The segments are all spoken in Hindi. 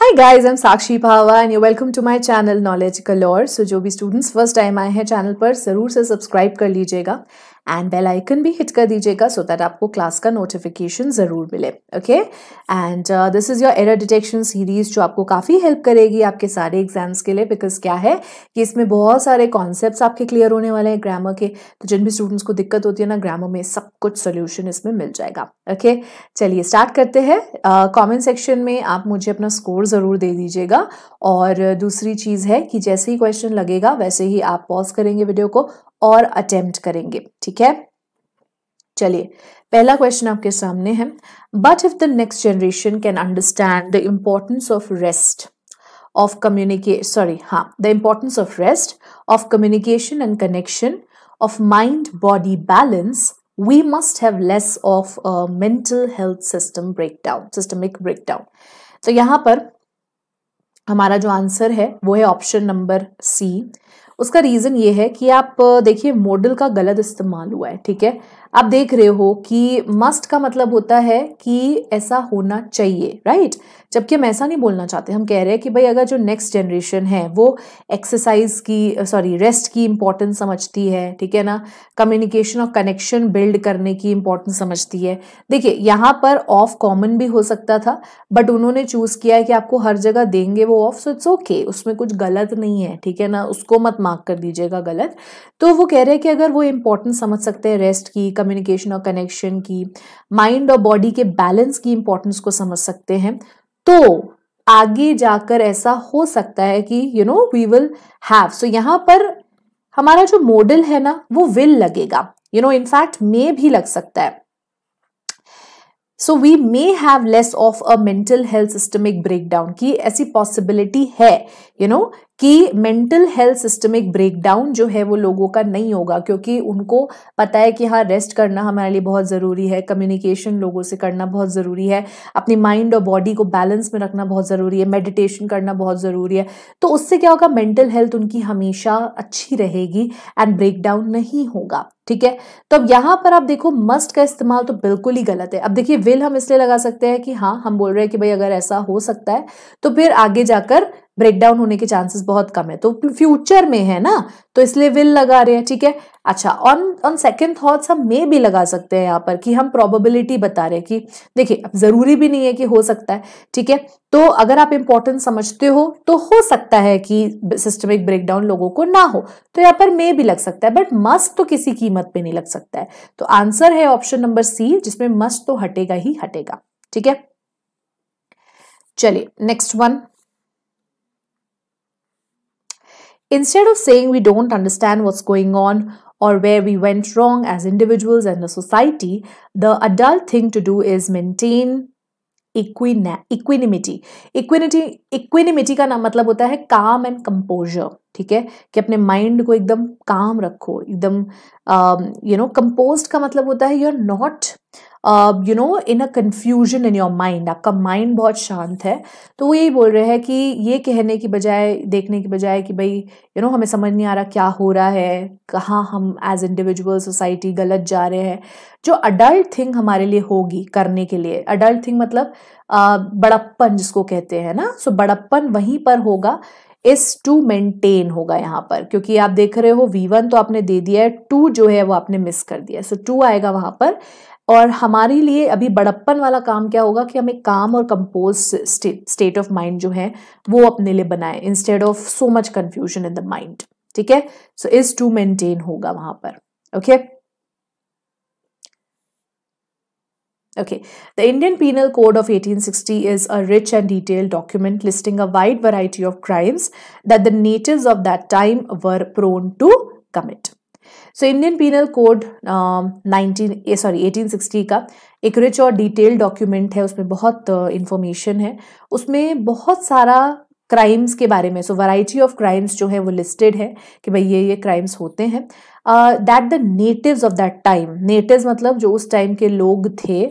Hi guys, I'm Sakshi Bhava and you're welcome to my channel Knowledge Galore. So जो भी students first time आए हैं channel पर ज़रूर से subscribe कर लीजिएगा एंड बेल आइकन भी हिट कर दीजिएगा सो दैट आपको क्लास का नोटिफिकेशन ज़रूर मिले okay and this is your error detection series जो आपको काफ़ी हेल्प करेगी आपके सारे एग्जाम्स के लिए बिकॉज क्या है कि इसमें बहुत सारे कॉन्सेप्ट आपके क्लियर होने वाले हैं ग्रामर के तो जिन भी स्टूडेंट्स को दिक्कत होती है ना ग्रामर में सब कुछ सोल्यूशन इसमें मिल जाएगा ओके okay? चलिए स्टार्ट करते हैं कॉमेंट uh, सेक्शन में आप मुझे अपना स्कोर ज़रूर दे दीजिएगा और दूसरी चीज़ है कि जैसे ही क्वेश्चन लगेगा वैसे ही आप पॉज करेंगे वीडियो को और अटेम्प्ट करेंगे ठीक है चलिए पहला क्वेश्चन आपके सामने है but if the next generation can understand the importance of rest of communi sorry हाँ the importance of rest of communication and connection of mind body balance we must have less of mental health system breakdown systemic breakdown तो यहाँ पर हमारा जो आंसर है वो है ऑप्शन नंबर सी उसका रीज़न ये है कि आप देखिए मॉडल का गलत इस्तेमाल हुआ है ठीक है आप देख रहे हो कि मस्ट का मतलब होता है कि ऐसा होना चाहिए राइट जबकि हम ऐसा नहीं बोलना चाहते हम कह रहे हैं कि भाई अगर जो नेक्स्ट जनरेशन है वो एक्सरसाइज की सॉरी रेस्ट की इम्पोर्टेंस समझती है ठीक है ना कम्युनिकेशन और कनेक्शन बिल्ड करने की इम्पोर्टेंस समझती है देखिए यहाँ पर ऑफ कॉमन भी हो सकता था बट उन्होंने चूज़ किया है कि आपको हर जगह देंगे वो ऑफ सो इट्स ओके उसमें कुछ गलत नहीं है ठीक है ना उसको मत मार्क कर दीजिएगा गलत तो वो कह रहे हैं कि अगर वो इम्पोर्टेंस समझ सकते हैं रेस्ट की कम्युनिकेशन और कनेक्शन की माइंड और बॉडी के बैलेंस की इंपॉर्टेंस को समझ सकते हैं तो आगे जाकर ऐसा हो सकता है कि you know we will have so यहाँ पर हमारा जो मॉडल है ना वो विल लगेगा यू नो इनफैक्ट मे भी लग सकता है so we may have less of a mental health systemic breakdown की ऐसी पॉसिबिलिटी है यू नो कि मेंटल हेल्थ सिस्टमिक ब्रेकडाउन जो है वो लोगों का नहीं होगा क्योंकि उनको पता है कि हाँ रेस्ट करना हमारे लिए बहुत ज़रूरी है कम्युनिकेशन लोगों से करना बहुत ज़रूरी है अपनी माइंड और बॉडी को बैलेंस में रखना बहुत ज़रूरी है मेडिटेशन करना बहुत ज़रूरी है तो उससे क्या होगा मेंटल हेल्थ उनकी हमेशा अच्छी रहेगी एंड ब्रेकडाउन नहीं होगा ठीक है तो अब यहाँ पर आप देखो मस्ट का इस्तेमाल तो बिल्कुल ही गलत है अब देखिए विल हम इसलिए लगा सकते हैं कि हाँ हम बोल रहे हैं कि भाई अगर ऐसा हो सकता है तो फिर आगे जाकर ब्रेक डाउन होने के चांसेस बहुत कम है तो फ्यूचर में है ना तो इसलिए विल लगा रहे हैं ठीक है अच्छा ऑन ऑन सेकेंड थॉट्स हम मे भी लगा सकते हैं यहाँ पर कि हम प्रोबेबिलिटी बता रहे हैं कि देखिए अब ज़रूरी भी नहीं है कि हो सकता है ठीक है तो अगर आप इंपॉर्टेंस समझते हो तो हो सकता है कि सिस्टमिक ब्रेकडाउन लोगों को ना हो तो यहाँ पर मे भी लग सकता है बट मस्ट तो किसी कीमत पर नहीं लग सकता है तो आंसर है ऑप्शन नंबर सी जिसमें मस्ट तो हटेगा ही हटेगा ठीक है चलिए next one Instead of saying we don't understand what's going on or where we went wrong as individuals and the society, the adult thing to do is maintain equanimity. Equanimity equanimity का नाम मतलब होता है calm and composure. ठीक है कि अपने माइंड को एकदम काम रखो एकदम यू नो कंपोज का मतलब होता है you are not you know in a confusion in your mind आपका माइंड बहुत शांत है तो वो यही बोल रहे हैं कि ये कहने की बजाय देखने की बजाय कि भाई यू नो हमें समझ नहीं आ रहा क्या हो रहा है कहाँ हम एज इंडिविजुअल सोसाइटी गलत जा रहे हैं जो अडल्ट थिंग हमारे लिए होगी करने के लिए अडल्ट थिंग मतलब uh, बड़प्पन जिसको कहते हैं ना सो बड़प्पन वहीं पर होगा इस टू मेंटेन होगा यहाँ पर क्योंकि आप देख रहे हो वी वन तो आपने दे दिया है टू जो है वो आपने मिस कर दिया सो सो टू आएगा वहाँ पर और हमारे लिए अभी बड़प्पन वाला काम क्या होगा कि हमें काम और कंपोज स्टेट ऑफ माइंड जो है वो अपने लिए बनाए instead of so much confusion in the mind ठीक है सो इज टू मेंटेन होगा वहां पर okay okay? Okay, the Indian Penal Code of 1860 is a rich and detailed document listing a wide variety of crimes that the natives of that time were prone to commit. So Indian penal code nineteen sorry 1860 का एक रिच और डिटेल डॉक्यूमेंट है उसमें बहुत इन्फॉर्मेशन है उसमें बहुत सारा क्राइम्स के बारे में सो वैरायटी ऑफ क्राइम्स जो है वो लिस्टेड है कि भाई ये ये क्राइम्स होते हैं that the natives of that time natives मतलब जो उस टाइम के लोग थे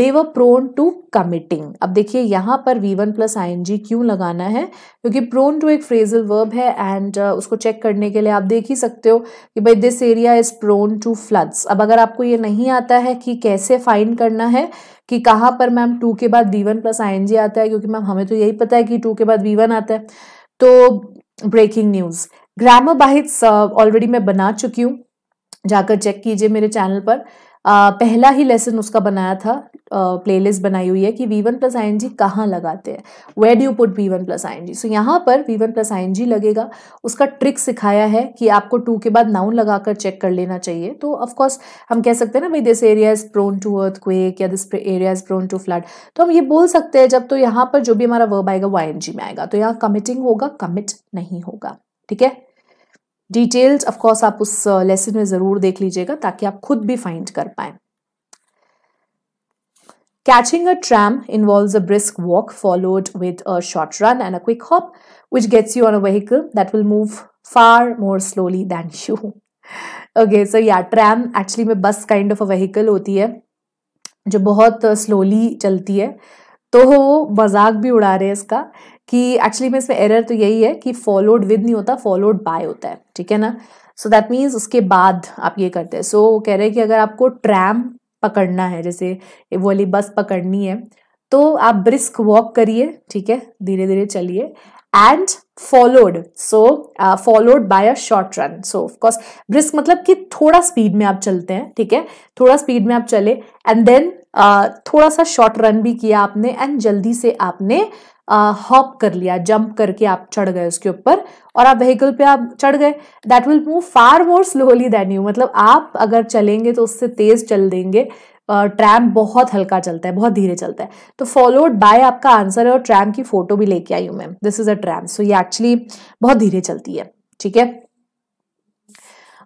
देवर प्रोन टू कमिटिंग अब देखिए यहाँ पर v one plus I N G क्यों लगाना है क्योंकि प्रोन टू एक फ्रेजल वर्ब है एंड uh, उसको चेक करने के लिए आप देख ही सकते हो कि भाई this area is prone to floods अब अगर आपको ये नहीं आता है कि कैसे फाइंड करना है कि कहाँ पर मैम टू के बाद v one plus I N G आता है क्योंकि मैम हमें तो यही पता है कि टू के बाद वी वन आता है तो ब्रेकिंग न्यूज़ ग्रामर बाहित ऑलरेडी मैं बना चुकी हूँ जाकर चेक कीजिए मेरे चैनल पर आ, पहला ही लेसन उसका बनाया था प्लेलिस्ट बनाई हुई है कि v one plus I N G कहाँ लगाते हैं where do put v one plus I N G so यहाँ पर v one plus I N G लगेगा उसका ट्रिक सिखाया है कि आपको टू के बाद नाउन लगाकर चेक कर लेना चाहिए तो ऑफकोर्स हम कह सकते हैं ना भाई this area is prone to earthquake या this area is prone to flood तो हम ये बोल सकते हैं जब तो यहाँ पर जो भी हमारा वर्ब आएगा वो आई एन जी में आएगा तो यहाँ कमिटिंग होगा कमिट नहीं होगा ठीक है डिटेल्स ऑफकोर्स आप उस लेसन uh, में जरूर देख लीजिएगा ताकि आप खुद भी फाइंड कर पाए catching a tram involve a brisk walk followed with a short run and a quick hop which gets you on a vehicle that will move far more slowly than you okay sir या ट्रैम एक्चुअली में bus kind of a vehicle होती है जो बहुत स्लोली uh, चलती है तो वो मजाक भी उड़ा रहे हैं इसका कि एक्चुअली में इसमें एरर तो यही है कि फॉलोड विद नहीं होता फॉलोड बाय होता है ठीक है ना सो दैट मीन्स उसके बाद आप ये करते हैं सो so, वो कह रहे हैं कि अगर आपको ट्रैम पकड़ना है जैसे वो वाली बस पकड़नी है तो आप ब्रिस्क वॉक करिए ठीक है धीरे धीरे चलिए and followed so followed by a short run so of course brisk मतलब कि थोड़ा स्पीड में आप चलते हैं ठीक है थोड़ा स्पीड में आप चले एंड देन थोड़ा सा शॉर्ट रन भी किया आपने एंड जल्दी से आपने हॉप कर लिया जंप करके आप चढ़ गए उसके ऊपर और आप व्हीकल पे आप चढ़ गए that will move far more slowly then you मतलब आप अगर चलेंगे तो उससे तेज चल देंगे ट्रैम बहुत हल्का चलता है बहुत धीरे चलता है तो फॉलोड बाय आपका आंसर है और ट्रैम की फोटो भी लेके आई हूँ ma'am this is a tram so ये एक्चुअली बहुत धीरे चलती है ठीक है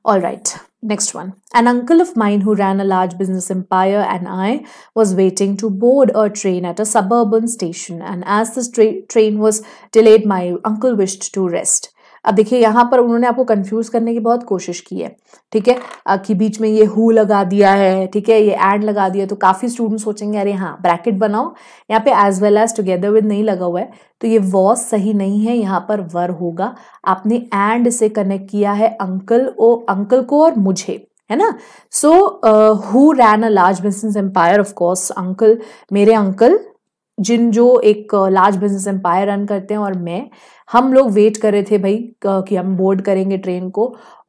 all right right. Next one. An uncle of mine who ran a large business empire and I was waiting to board a train at a suburban station. And as this tra train was delayed, my uncle wished to rest. अब देखिए यहाँ पर उन्होंने आपको कंफ्यूज करने की बहुत कोशिश की है ठीक है कि बीच में ये हु लगा दिया है ठीक है ये एंड लगा दिया तो काफ़ी स्टूडेंट सोचेंगे अरे हाँ ब्रैकेट बनाओ यहाँ पे as well as together with नहीं लगा हुआ है तो ये वॉस सही नहीं है यहाँ पर वर होगा आपने एंड से कनेक्ट किया है अंकल ओ अंकल को और मुझे है ना so who ran a large business empire of course uncle मेरे अंकल जिन जो एक लार्ज बिजनेस एम्पायर रन करते हैं और मैं हम लोग वेट कर रहे थे भाई कि हम बोर्ड करेंगे ट्रेन को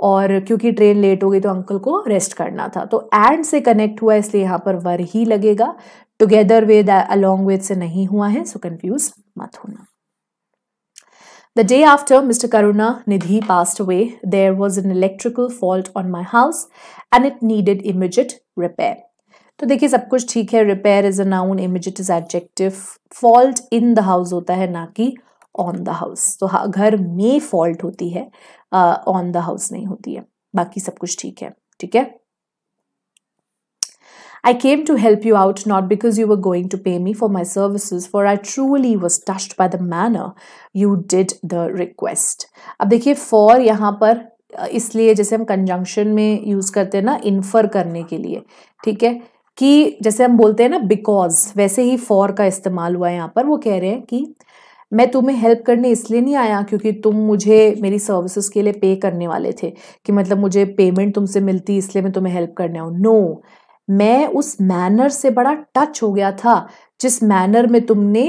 और क्योंकि ट्रेन लेट हो गई तो अंकल को रेस्ट करना था तो एंड से कनेक्ट हुआ इसलिए यहाँ पर वर ही लगेगा टुगेदर विद अलोंग विद से नहीं हुआ है सो कंफ्यूज मत होना the day after mister Karunanidhi passed away there was an electrical fault on my house and it needed immediate repair तो देखिए सब कुछ ठीक है repair is a noun image it is adjective fault in the house होता है ना कि ऑन द हाउस तो हाँ, घर में फॉल्ट होती है ऑन द हाउस नहीं होती है बाकी सब कुछ ठीक है ठीक है I came to help you out not because you were going to pay me for my services, for I truly was touched by the manner you did the request. अब देखिए for यहां पर इसलिए जैसे हम कंजंक्शन में यूज़ करते हैं ना इन्फर करने के लिए ठीक है कि जैसे हम बोलते हैं ना बिकॉज वैसे ही फॉर का इस्तेमाल हुआ है यहाँ पर वो कह रहे हैं कि मैं तुम्हें हेल्प करने इसलिए नहीं आया क्योंकि तुम मुझे मेरी सर्विसेज के लिए पे करने वाले थे कि मतलब मुझे पेमेंट तुमसे मिलती इसलिए मैं तुम्हें हेल्प करने आऊँ नो no, मैं उस मैनर से बड़ा टच हो गया था जिस मैनर में तुमने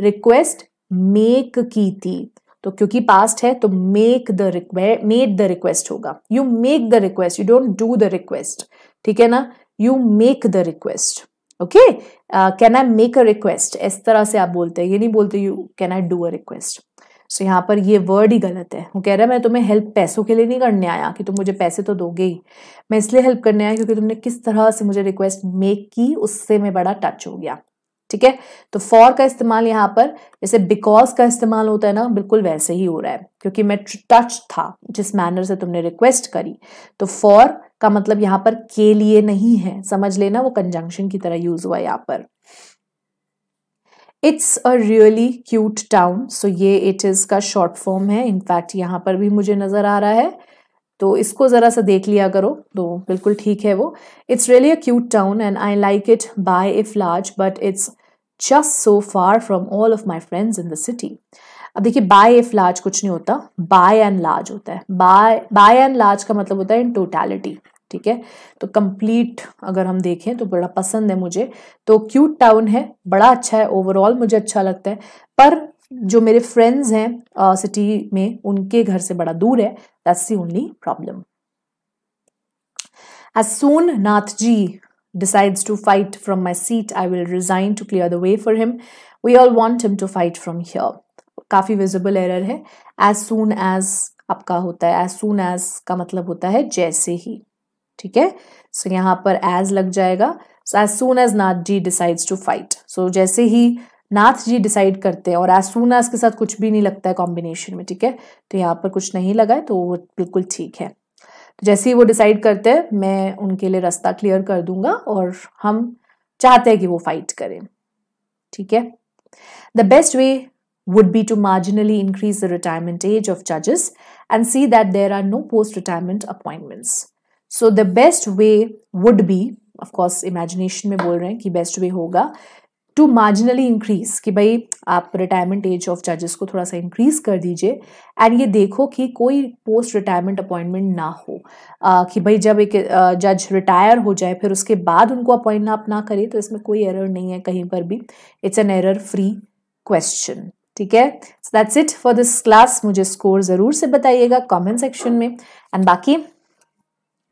रिक्वेस्ट मेक की थी तो क्योंकि पास्ट है तो मेक द रिक्वे मेड द रिक्वेस्ट होगा you make the request you don't do the request ठीक है ना you make the request okay can I make a request इस तरह से आप बोलते हैं ये नहीं बोलते you can I do a request so यहाँ पर ये वर्ड ही गलत है वो कह रहा है मैं तुम्हें हेल्प पैसों के लिए नहीं करने आया कि तुम मुझे पैसे तो दोगे ही मैं इसलिए हेल्प करने आया क्योंकि तुमने किस तरह से मुझे रिक्वेस्ट मेक की उससे मैं बड़ा टच हो गया ठीक है तो फॉर का इस्तेमाल यहाँ पर जैसे बिकॉज का इस्तेमाल होता है ना बिल्कुल वैसे ही हो रहा है क्योंकि मैं टच था जिस मैनर से तुमने रिक्वेस्ट करी तो फॉर का मतलब यहाँ पर के लिए नहीं है समझ लेना वो कंजंक्शन की तरह यूज हुआ यहाँ पर it's a really cute town so ये इट इज़ का शॉर्ट फॉर्म है इनफैक्ट यहाँ पर भी मुझे नज़र आ रहा है तो इसको ज़रा सा देख लिया करो तो बिल्कुल ठीक है वो it's really a cute town and I like it by if large but it's just so far from all of my friends in the city अब देखिए बाय एफ लार्ज कुछ नहीं होता बाय एंड लार्ज होता है बाय बाय एंड लार्ज का मतलब होता है इन टोटैलिटी ठीक है तो कंप्लीट अगर हम देखें तो बड़ा पसंद है मुझे तो क्यूट टाउन है बड़ा अच्छा है ओवरऑल मुझे अच्छा लगता है पर जो मेरे फ्रेंड्स हैं सिटी में उनके घर से बड़ा दूर है that's the only problem as soon Nath ji decides to fight from my seat I will resign to clear the way for him we all want him to fight from here काफ़ी विजिबल एरर है एज सुन एज आपका होता है एज सुन एज का मतलब होता है जैसे ही ठीक है सो यहाँ पर एज लग जाएगा so as soon as Nath ji decides to fight so जैसे ही नाथ जी डिसाइड करते हैं और एज सुन एज के साथ कुछ भी नहीं लगता है कॉम्बिनेशन में ठीक है तो यहाँ पर कुछ नहीं लगा है तो वो बिल्कुल ठीक है तो जैसे ही वो डिसाइड करते हैं मैं उनके लिए रास्ता क्लियर कर दूंगा और हम चाहते हैं कि वो फाइट करें ठीक है the best way would be to marginally increase the retirement age of judges and see that there are no post retirement appointments. So, the best way would be, of course, imagination में बोल रहे हैं कि best way होगा टू मार्जिनली इंक्रीज कि भाई आप रिटायरमेंट एज ऑफ जजेस को थोड़ा सा इंक्रीज कर दीजिए एंड ये देखो कि कोई पोस्ट रिटायरमेंट अपॉइंटमेंट ना हो आ, कि भाई जब एक जज रिटायर हो जाए फिर उसके बाद उनको अपॉइंट आप ना करें तो इसमें कोई एरर नहीं है कहीं पर भी it's an error free question ठीक है so that's it for this class मुझे स्कोर ज़रूर से बताइएगा कमेंट सेक्शन में एंड बाकी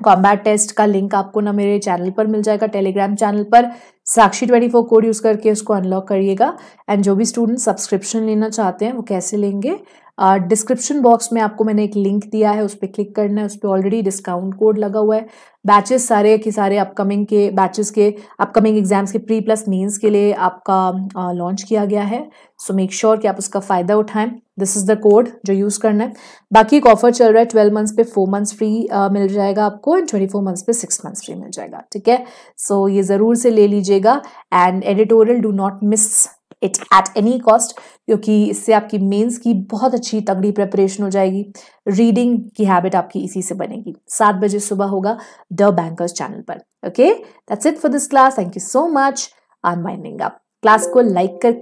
कॉम्बैट टेस्ट का लिंक आपको ना मेरे चैनल पर मिल जाएगा टेलीग्राम चैनल पर Sakshi twenty four code use करके उसको अनलॉक करिएगा एंड जो भी स्टूडेंट सब्सक्रिप्शन लेना चाहते हैं वो कैसे लेंगे डिस्क्रिप्शन बॉक्स में आपको मैंने एक लिंक दिया है उस पर क्लिक करना है उस पर ऑलरेडी डिस्काउंट कोड लगा हुआ है बैचेस सारे के सारे अपकमिंग के बैचेस के अपकमिंग एग्जाम्स के प्री प्लस मेंस के लिए आपका लॉन्च किया गया है सो मेक श्योर कि आप उसका फ़ायदा उठाएं दिस इज़ द कोड जो यूज़ करना है बाकी एक ऑफर चल रहा है ट्वेल्व मंथ्स पे फोर मंथ्स फ्री मिल जाएगा आपको एंड ट्वेंटी फोर मंथ्स पे सिक्स मंथ्स फ्री मिल जाएगा ठीक है सो so, ये ज़रूर से ले लीजिएगा and editorial do not miss it at any cost क्योंकि इससे आपकी मेंस की बहुत अच्छी तगड़ी प्रिपरेशन हो जाएगी रीडिंग की हैबिट आपकी इसी से बनेगी सात बजे सुबह होगा द बैंकर्स चैनल पर okay that's it for this class thank you so much आन माइंडिंग अप क्लास को लाइक करके